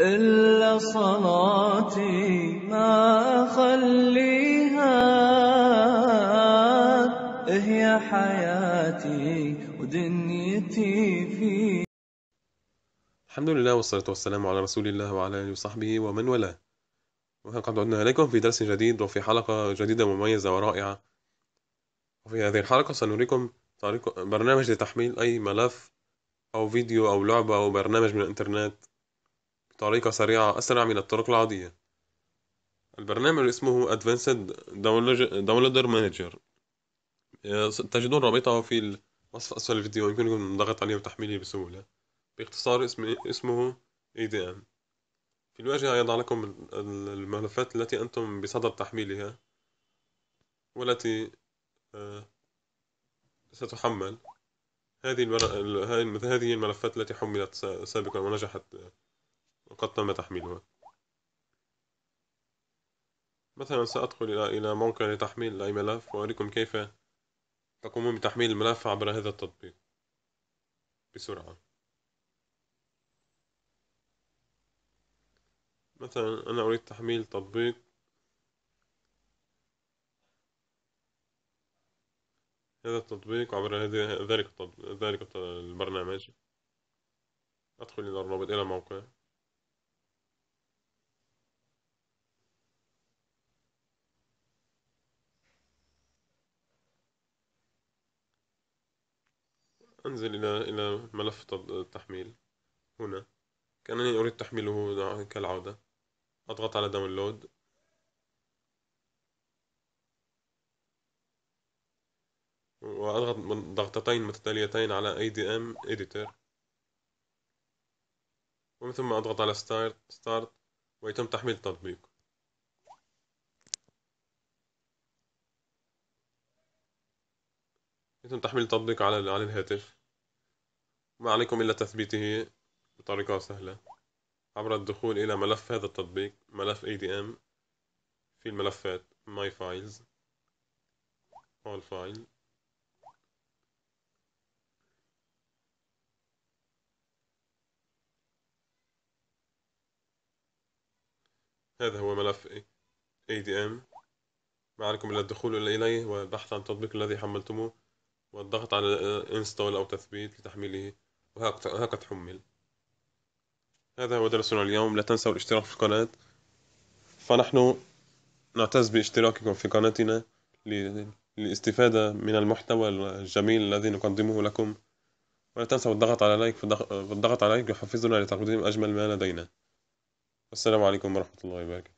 إلا صلاتي ما أخليها هي حياتي ودنيتي في الحمد لله والصلاة والسلام على رسول الله وعلى آله وصحبه ومن والاه وقد عدنا إليكم في درس جديد وفي حلقة جديدة مميزة ورائعة وفي هذه الحلقة سنريكم برنامج لتحميل أي ملف أو فيديو أو لعبة أو برنامج من الإنترنت بطريقة سريعة أسرع من الطرق العادية البرنامج اسمه Advanced Downloader Manager آه، تجدون رابطه في وصف أسفل الفيديو يمكنكم الضغط عليه وتحميله بسهولة باختصار اسمه اسمه ADM في الواجهة يضع لكم الملفات التي أنتم بصدد تحميلها والتي آه، ستحمل هذه هذه الملفات التي حملت سابقا ونجحت وقد تم تحميلها مثلا سأدخل إلى إلى موقع لتحميل أي ملف وأريكم كيف تقومون بتحميل الملف عبر هذا التطبيق بسرعة مثلا أنا أريد تحميل تطبيق هذا التطبيق عبر ذلك ذلك البرنامج أدخل إلى الرابط إلى موقع أنزل إلى إلى ملف التحميل هنا كأنني أريد تحميله كالعودة أضغط على داونلود وأضغط ضغطتين متتاليتين على ADM Editor ومن ثم أضغط على ستارت Start ويتم تحميل التطبيق يتم تحميل التطبيق على على الهاتف ما عليكم إلا تثبيته بطريقة سهلة عبر الدخول إلى ملف هذا التطبيق ملف ADM في الملفات My Files All File هذا هو ملف ADM ما عليكم إلا الدخول إليه والبحث عن التطبيق الذي حملتموه والضغط على انستول أو تثبيت لتحميله وهكذا تحمل هذا هو درسنا اليوم لا تنسوا الاشتراك في القناة فنحن نعتز باشتراككم في قناتنا للاستفادة من المحتوى الجميل الذي نقدمه لكم ولا تنسوا الضغط على لايك فالضغط على لايك يحفزنا لتقديم أجمل ما لدينا والسلام عليكم ورحمة الله وبركاته